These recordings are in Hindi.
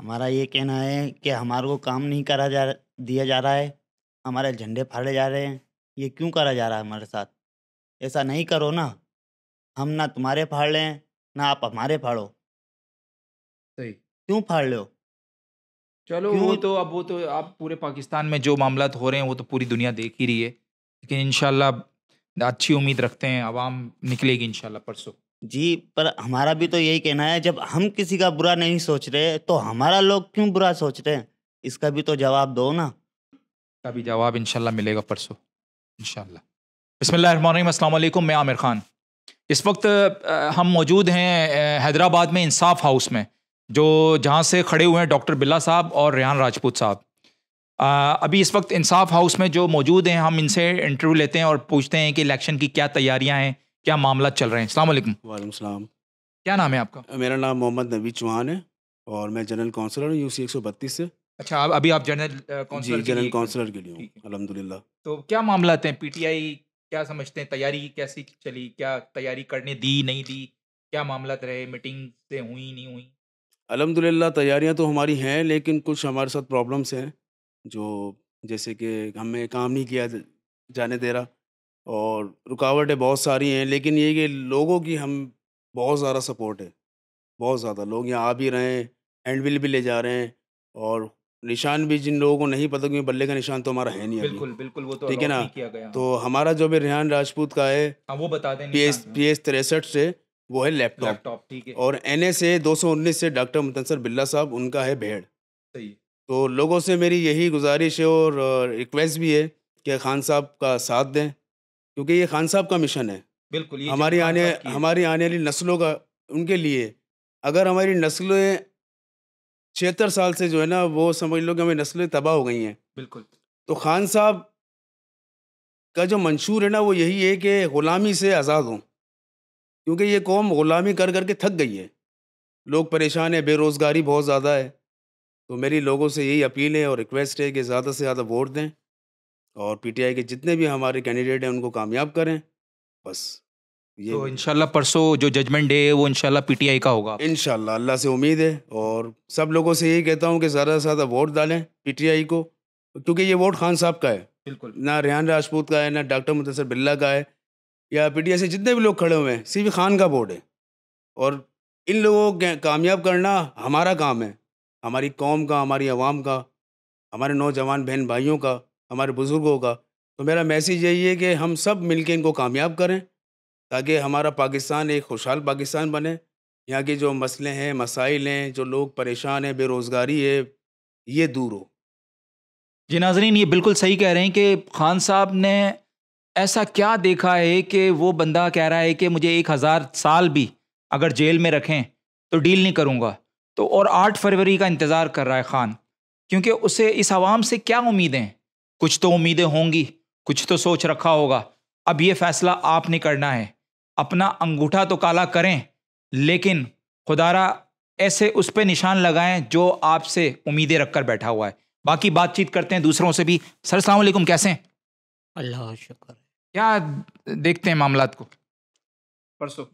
हमारा ये कहना है कि हमारे को काम नहीं करा जा दिया जा रहा है हमारे झंडे फाड़े जा रहे हैं ये क्यों करा जा रहा है हमारे साथ ऐसा नहीं करो ना हम ना तुम्हारे फाड़ लें ना आप हमारे फाड़ो सही क्यों फाड़ लो चलो वो तो अब वो तो आप पूरे पाकिस्तान में जो मामला हो रहे हैं वो तो पूरी दुनिया देख ही रही है लेकिन इनशाला अच्छी उम्मीद रखते हैं आवाम निकलेगी इनशाला परसों जी पर हमारा भी तो यही कहना है जब हम किसी का बुरा नहीं सोच रहे तो हमारा लोग क्यों बुरा सोच रहे हैं इसका भी तो जवाब दो ना का भी जवाब इंशाल्लाह मिलेगा परसों इंशाल्लाह बिस्मिल्लाह अस्सलाम वालेकुम मैं आमिर खान इस वक्त हम मौजूद हैं हैदराबाद में इंसाफ हाउस में जो जहाँ से खड़े हुए हैं डॉक्टर बिल्ला साहब और रेहान राजपूत साहब आ, अभी इस वक्त इंसाफ हाउस में जो मौजूद हैं हम इनसे इंटरव्यू लेते हैं और पूछते हैं कि इलेक्शन की क्या तैयारियां हैं क्या मामला चल रहे हैं अल्लाम वालेकुम क्या नाम है आपका मेरा नाम मोहम्मद नबी चौहान है और मैं जनरल काउंसलर हूँ यू सी एक सौ बत्तीस से अच्छा आप अभी आप जनरल काउंसलर जनरल काउंसलर के लिए हूँ अलहमदिल्ला तो क्या मामला हैं आई क्या समझते हैं तैयारी कैसी चली क्या तैयारी करने दी नहीं दी क्या मामला रहे मीटिंग से हुई नहीं हुई अलहमदिल्ला तैयारियाँ तो हमारी हैं लेकिन कुछ हमारे साथ प्रॉब्लम्स हैं जो जैसे कि हमें काम नहीं किया जाने दे रहा और रुकावटें बहुत सारी हैं लेकिन ये कि लोगों की हम बहुत ज़्यादा सपोर्ट है बहुत ज़्यादा लोग यहाँ आ भी रहे हैं हैंडविल भी ले जा रहे हैं और निशान भी जिन लोगों को नहीं पता क्योंकि बल्ले का निशान तो हमारा है नहीं बिल्कुल बिल्कुल वो तो ठीक है ना किया गया। तो हमारा जो भी रिहान राजपूत का है आ, हाँ, वो बता दें पी एस पी एस तिरसठ से वो है लैपटॉप लैपटॉप ठीक है और एन एस ए दो सौ उन्नीस से डॉक्टर मुतंसर बिल्ला साहब उनका है भेड़ सही तो लोगों से मेरी यही गुजारिश है और रिक्वेस्ट भी है कि खान साहब का साथ दें क्योंकि ये खान साहब का मिशन है बिल्कुल हमारी आने हमारी आने वाली नस्लों का उनके लिए अगर हमारी नस्लें छिहत्तर साल से जो है ना वो समझ लो कि हमें नस्लें तबाह हो गई हैं बिल्कुल तो खान साहब का जो मंशूर है ना वो यही है कि ग़ुलामी से आज़ाद हों क्योंकि ये कौम ग़ुलामी कर करके थक गई है लोग परेशान है बेरोज़गारी बहुत ज़्यादा है तो मेरी लोगों से यही अपील है और रिक्वेस्ट है कि ज़्यादा से ज़्यादा वोट दें और पीटीआई के जितने भी हमारे कैंडिडेट हैं उनको कामयाब करें बस ये तो इनशाला परसों जो जजमेंट डे है वो इनशाला पीटीआई का होगा इन अल्लाह से उम्मीद है और सब लोगों से यही कहता हूँ कि ज़्यादा से ज़्यादा वोट डालें पीटीआई को क्योंकि ये वोट खान साहब का है बिल्कुल ना रेहान राजपूत का है ना डॉक्टर मुदसर बिल्ला का है या आई से जितने भी लोग खड़े हुए हैं सी खान का वोट है और इन लोगों को कामयाब करना हमारा काम है हमारी कौम का हमारी आवाम का हमारे नौजवान बहन भाइयों का हमारे बुज़ुर्गों का तो मेरा मैसेज यही है कि हम सब मिलके इनको कामयाब करें ताकि हमारा पाकिस्तान एक खुशहाल पाकिस्तान बने यहाँ के जो मसले हैं मसाइल हैं जो लोग परेशान हैं बेरोज़गारी है ये दूर हो जी नाजरीन ये बिल्कुल सही कह रहे हैं कि खान साहब ने ऐसा क्या देखा है कि वो बंदा कह रहा है कि मुझे एक हज़ार साल भी अगर जेल में रखें तो डील नहीं करूँगा तो और आठ फरवरी का इंतज़ार कर रहा है ख़ान क्योंकि उसे इस आवाम से क्या उम्मीदें कुछ तो उम्मीदें होंगी कुछ तो सोच रखा होगा अब ये फ़ैसला आपने करना है अपना अंगूठा तो काला करें लेकिन खुदारा ऐसे उस पर निशान लगाएं जो आपसे उम्मीदें रखकर बैठा हुआ है बाकी बातचीत करते हैं दूसरों से भी सर सलामकुम कैसे हैं अल्लाह शुक्र क्या देखते हैं मामला को परसों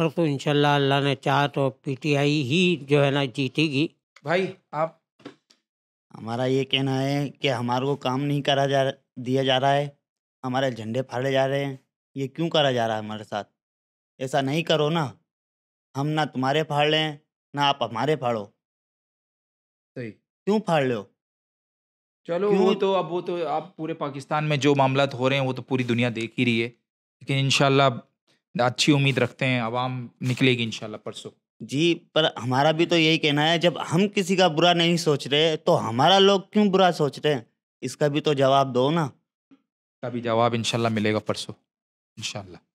और तो इनशाला अल्लाह ने चाह तो पीटीआई ही जो है ना जीतेगी भाई आप हमारा ये कहना है कि हमारे को काम नहीं करा जा दिया जा रहा है हमारे झंडे फाड़े जा रहे हैं ये क्यों करा जा रहा है हमारे साथ ऐसा नहीं करो ना हम ना तुम्हारे फाड़ लें ना आप हमारे फाड़ो सही क्यों फाड़ लो चलो वो तो अब वो तो आप पूरे पाकिस्तान में जो मामला हो रहे हैं वो तो पूरी दुनिया देख ही रही है लेकिन इनशाला अच्छी उम्मीद रखते हैं आवाम निकलेगी इनशाला परसों जी पर हमारा भी तो यही कहना है जब हम किसी का बुरा नहीं सोच रहे तो हमारा लोग क्यों बुरा सोच रहे हैं इसका भी तो जवाब दो ना का भी जवाब इनशाला मिलेगा परसों इनशाला